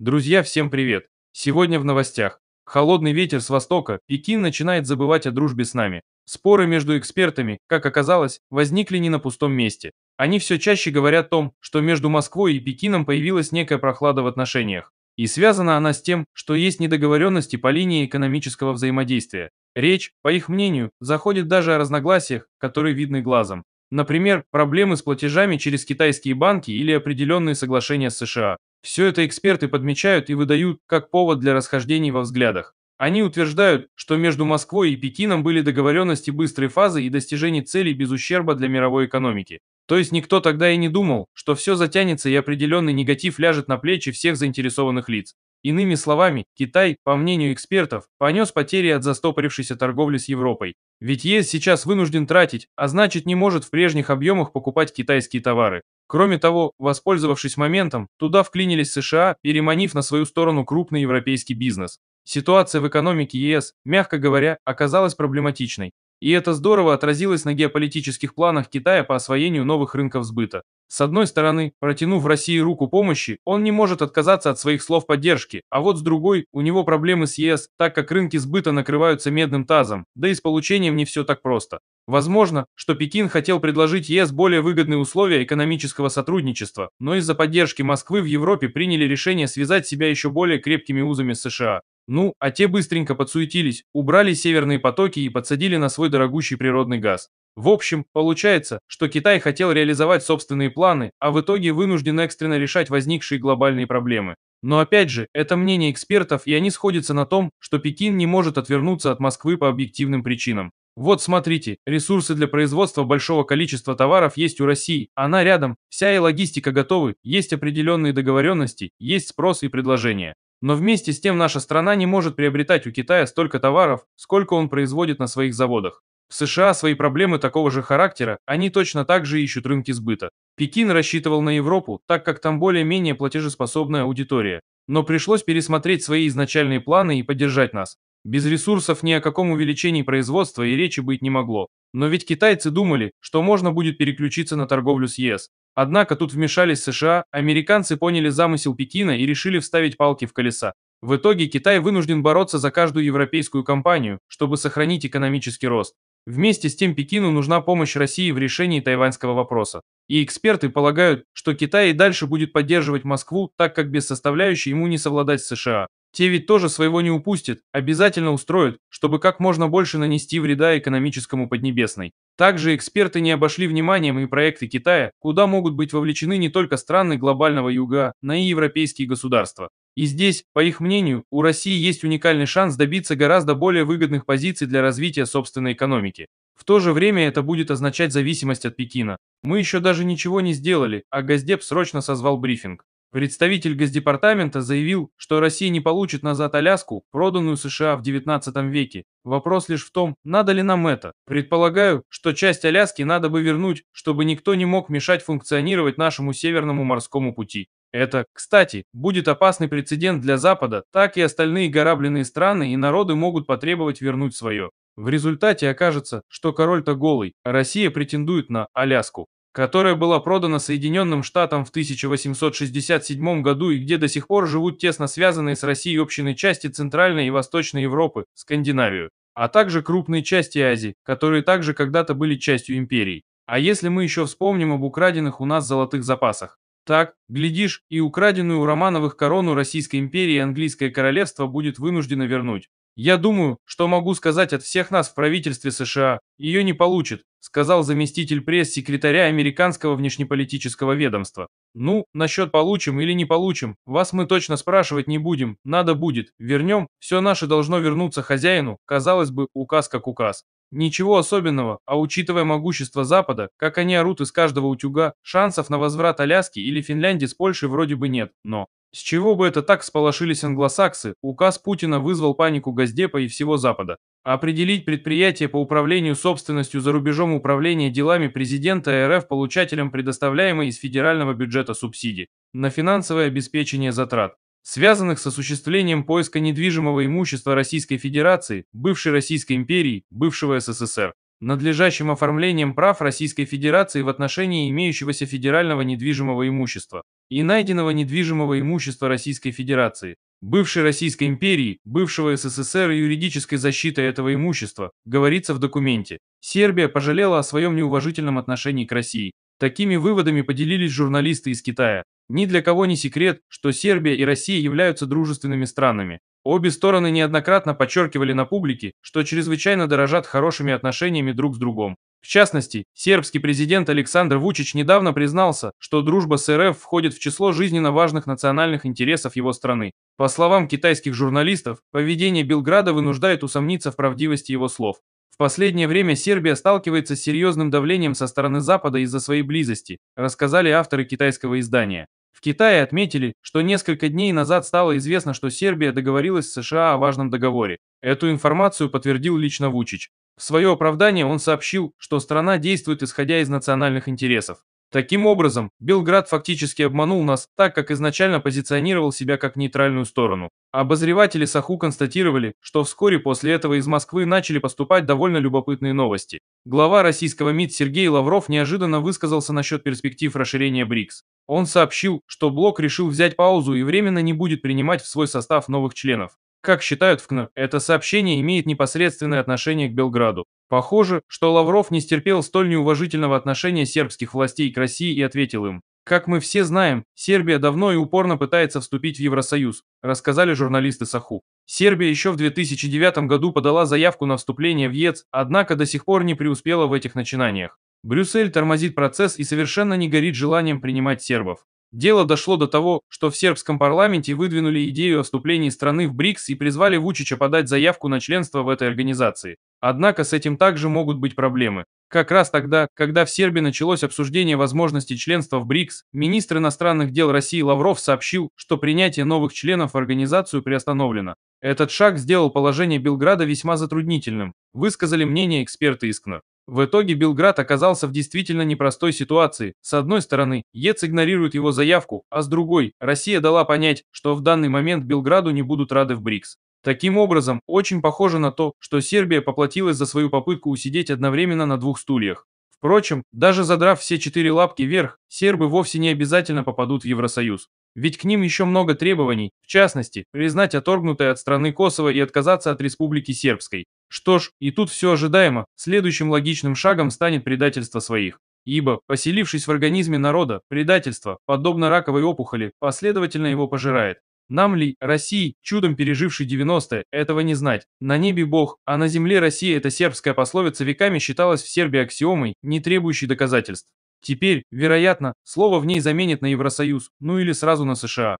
Друзья, всем привет! Сегодня в новостях. Холодный ветер с востока, Пекин начинает забывать о дружбе с нами. Споры между экспертами, как оказалось, возникли не на пустом месте. Они все чаще говорят о том, что между Москвой и Пекином появилась некая прохлада в отношениях. И связана она с тем, что есть недоговоренности по линии экономического взаимодействия. Речь, по их мнению, заходит даже о разногласиях, которые видны глазом. Например, проблемы с платежами через китайские банки или определенные соглашения с США. Все это эксперты подмечают и выдают как повод для расхождений во взглядах. Они утверждают, что между Москвой и Пекином были договоренности быстрой фазы и достижений целей без ущерба для мировой экономики. То есть никто тогда и не думал, что все затянется и определенный негатив ляжет на плечи всех заинтересованных лиц. Иными словами, Китай, по мнению экспертов, понес потери от застопорившейся торговли с Европой. Ведь ЕС сейчас вынужден тратить, а значит не может в прежних объемах покупать китайские товары. Кроме того, воспользовавшись моментом, туда вклинились США, переманив на свою сторону крупный европейский бизнес. Ситуация в экономике ЕС, мягко говоря, оказалась проблематичной. И это здорово отразилось на геополитических планах Китая по освоению новых рынков сбыта. С одной стороны, протянув России руку помощи, он не может отказаться от своих слов поддержки, а вот с другой, у него проблемы с ЕС, так как рынки сбыта накрываются медным тазом, да и с получением не все так просто. Возможно, что Пекин хотел предложить ЕС более выгодные условия экономического сотрудничества, но из-за поддержки Москвы в Европе приняли решение связать себя еще более крепкими узами с США. Ну, а те быстренько подсуетились, убрали северные потоки и подсадили на свой дорогущий природный газ. В общем, получается, что Китай хотел реализовать собственные планы, а в итоге вынужден экстренно решать возникшие глобальные проблемы. Но опять же, это мнение экспертов, и они сходятся на том, что Пекин не может отвернуться от Москвы по объективным причинам. Вот смотрите, ресурсы для производства большого количества товаров есть у России, она рядом, вся и логистика готовы, есть определенные договоренности, есть спрос и предложение. Но вместе с тем наша страна не может приобретать у Китая столько товаров, сколько он производит на своих заводах. В США свои проблемы такого же характера, они точно так же ищут рынки сбыта. Пекин рассчитывал на Европу, так как там более-менее платежеспособная аудитория. Но пришлось пересмотреть свои изначальные планы и поддержать нас. Без ресурсов ни о каком увеличении производства и речи быть не могло. Но ведь китайцы думали, что можно будет переключиться на торговлю с ЕС. Однако тут вмешались США, американцы поняли замысел Пекина и решили вставить палки в колеса. В итоге Китай вынужден бороться за каждую европейскую компанию, чтобы сохранить экономический рост. Вместе с тем Пекину нужна помощь России в решении тайваньского вопроса. И эксперты полагают, что Китай и дальше будет поддерживать Москву, так как без составляющей ему не совладать с США. Те ведь тоже своего не упустят, обязательно устроят, чтобы как можно больше нанести вреда экономическому Поднебесной. Также эксперты не обошли вниманием и проекты Китая, куда могут быть вовлечены не только страны глобального юга, но и европейские государства. И здесь, по их мнению, у России есть уникальный шанс добиться гораздо более выгодных позиций для развития собственной экономики. В то же время это будет означать зависимость от Пекина. Мы еще даже ничего не сделали, а Газдеп срочно созвал брифинг. Представитель Госдепартамента заявил, что Россия не получит назад Аляску, проданную США в 19 веке. Вопрос лишь в том, надо ли нам это. Предполагаю, что часть Аляски надо бы вернуть, чтобы никто не мог мешать функционировать нашему северному морскому пути. Это, кстати, будет опасный прецедент для Запада, так и остальные грабленные страны и народы могут потребовать вернуть свое. В результате окажется, что король-то голый, а Россия претендует на Аляску которая была продана Соединенным Штатам в 1867 году и где до сих пор живут тесно связанные с Россией общины части Центральной и Восточной Европы, Скандинавию, а также крупные части Азии, которые также когда-то были частью империй. А если мы еще вспомним об украденных у нас золотых запасах? Так, глядишь, и украденную у Романовых корону Российской империи и Английское королевство будет вынуждено вернуть. Я думаю, что могу сказать от всех нас в правительстве США. Ее не получит, сказал заместитель пресс-секретаря американского внешнеполитического ведомства. Ну, насчет получим или не получим, вас мы точно спрашивать не будем, надо будет, вернем, все наше должно вернуться хозяину, казалось бы, указ как указ. Ничего особенного, а учитывая могущество Запада, как они орут из каждого утюга, шансов на возврат Аляски или Финляндии с Польшей вроде бы нет, но... С чего бы это так сполошились англосаксы, указ Путина вызвал панику Газдепа и всего Запада. Определить предприятие по управлению собственностью за рубежом управления делами президента РФ получателем предоставляемой из федерального бюджета субсидий на финансовое обеспечение затрат, связанных с осуществлением поиска недвижимого имущества Российской Федерации, бывшей Российской империи, бывшего СССР надлежащим оформлением прав Российской Федерации в отношении имеющегося федерального недвижимого имущества и найденного недвижимого имущества Российской Федерации, бывшей Российской империи, бывшего СССР и юридической защиты этого имущества, говорится в документе. Сербия пожалела о своем неуважительном отношении к России. Такими выводами поделились журналисты из Китая. Ни для кого не секрет, что Сербия и Россия являются дружественными странами. Обе стороны неоднократно подчеркивали на публике, что чрезвычайно дорожат хорошими отношениями друг с другом. В частности, сербский президент Александр Вучич недавно признался, что дружба с РФ входит в число жизненно важных национальных интересов его страны. По словам китайских журналистов, поведение Белграда вынуждает усомниться в правдивости его слов. В последнее время Сербия сталкивается с серьезным давлением со стороны Запада из-за своей близости, рассказали авторы китайского издания. В Китае отметили, что несколько дней назад стало известно, что Сербия договорилась с США о важном договоре. Эту информацию подтвердил лично Вучич. В свое оправдание он сообщил, что страна действует исходя из национальных интересов. Таким образом, Белград фактически обманул нас, так как изначально позиционировал себя как нейтральную сторону. Обозреватели Саху констатировали, что вскоре после этого из Москвы начали поступать довольно любопытные новости. Глава российского МИД Сергей Лавров неожиданно высказался насчет перспектив расширения БРИКС. Он сообщил, что блок решил взять паузу и временно не будет принимать в свой состав новых членов. Как считают в КНР, это сообщение имеет непосредственное отношение к Белграду. Похоже, что Лавров не стерпел столь неуважительного отношения сербских властей к России и ответил им. Как мы все знаем, Сербия давно и упорно пытается вступить в Евросоюз, рассказали журналисты Саху. Сербия еще в 2009 году подала заявку на вступление в ЕЦ, однако до сих пор не преуспела в этих начинаниях. Брюссель тормозит процесс и совершенно не горит желанием принимать сербов. Дело дошло до того, что в сербском парламенте выдвинули идею о вступлении страны в БРИКС и призвали Вучича подать заявку на членство в этой организации. Однако с этим также могут быть проблемы. Как раз тогда, когда в Сербии началось обсуждение возможности членства в БРИКС, министр иностранных дел России Лавров сообщил, что принятие новых членов в организацию приостановлено. Этот шаг сделал положение Белграда весьма затруднительным, высказали мнение эксперты Искна. В итоге Белград оказался в действительно непростой ситуации. С одной стороны, ЕЦ игнорирует его заявку, а с другой, Россия дала понять, что в данный момент Белграду не будут рады в БРИКС. Таким образом, очень похоже на то, что Сербия поплатилась за свою попытку усидеть одновременно на двух стульях. Впрочем, даже задрав все четыре лапки вверх, сербы вовсе не обязательно попадут в Евросоюз. Ведь к ним еще много требований, в частности, признать оторгнутое от страны Косово и отказаться от Республики Сербской. Что ж, и тут все ожидаемо, следующим логичным шагом станет предательство своих. Ибо, поселившись в организме народа, предательство, подобно раковой опухоли, последовательно его пожирает. Нам ли, России, чудом пережившей 90-е, этого не знать. На небе Бог, а на земле России эта сербская пословица веками считалась в Сербии аксиомой, не требующей доказательств. Теперь, вероятно, слово в ней заменят на Евросоюз, ну или сразу на США.